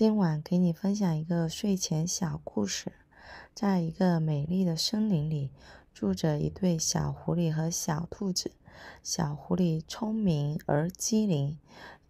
今晚给你分享一个睡前小故事。在一个美丽的森林里，住着一对小狐狸和小兔子。小狐狸聪明而机灵，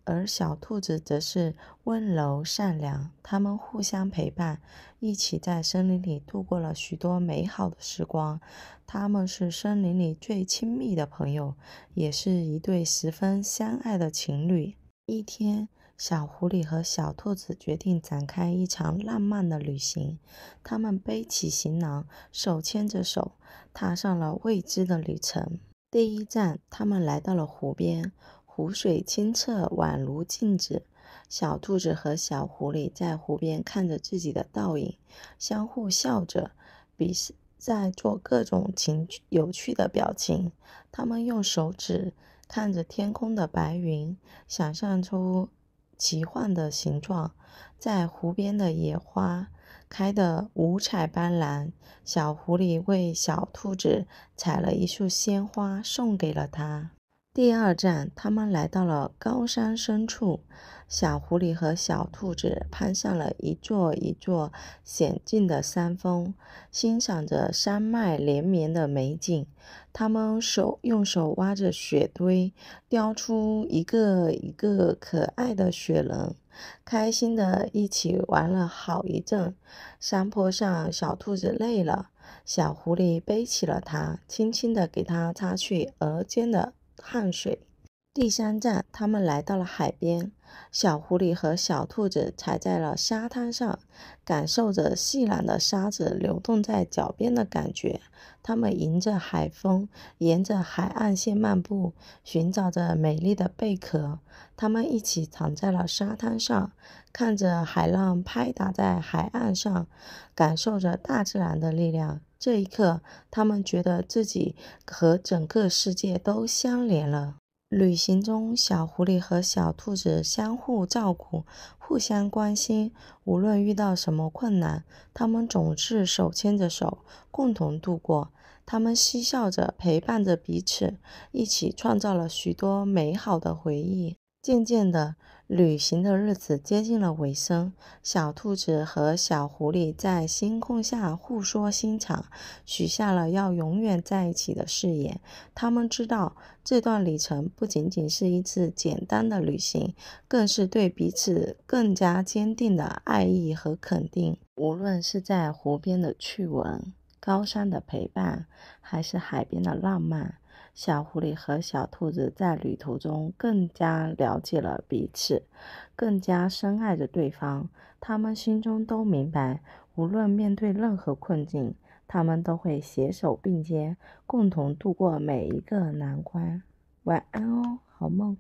而小兔子则是温柔善良。它们互相陪伴，一起在森林里度过了许多美好的时光。它们是森林里最亲密的朋友，也是一对十分相爱的情侣。一天。小狐狸和小兔子决定展开一场浪漫的旅行。他们背起行囊，手牵着手，踏上了未知的旅程。第一站，他们来到了湖边。湖水清澈，宛如镜子。小兔子和小狐狸在湖边看着自己的倒影，相互笑着，比在做各种情有趣的表情。他们用手指看着天空的白云，想象出。奇幻的形状，在湖边的野花开得五彩斑斓。小狐狸为小兔子采了一束鲜花，送给了它。第二站，他们来到了高山深处。小狐狸和小兔子攀上了一座一座险峻的山峰，欣赏着山脉连绵的美景。他们手用手挖着雪堆，雕出一个一个可爱的雪人，开心的一起玩了好一阵。山坡上，小兔子累了，小狐狸背起了它，轻轻的给它擦去额间的。汗水。第三站，他们来到了海边。小狐狸和小兔子踩在了沙滩上，感受着细软的沙子流动在脚边的感觉。他们迎着海风，沿着海岸线漫步，寻找着美丽的贝壳。他们一起躺在了沙滩上，看着海浪拍打在海岸上，感受着大自然的力量。这一刻，他们觉得自己和整个世界都相连了。旅行中，小狐狸和小兔子相互照顾，互相关心。无论遇到什么困难，他们总是手牵着手，共同度过。他们嬉笑着，陪伴着彼此，一起创造了许多美好的回忆。渐渐的，旅行的日子接近了尾声，小兔子和小狐狸在星空下互说心肠，许下了要永远在一起的誓言。他们知道，这段旅程不仅仅是一次简单的旅行，更是对彼此更加坚定的爱意和肯定。无论是在湖边的趣闻、高山的陪伴，还是海边的浪漫。小狐狸和小兔子在旅途中更加了解了彼此，更加深爱着对方。他们心中都明白，无论面对任何困境，他们都会携手并肩，共同度过每一个难关。晚安哦，好梦。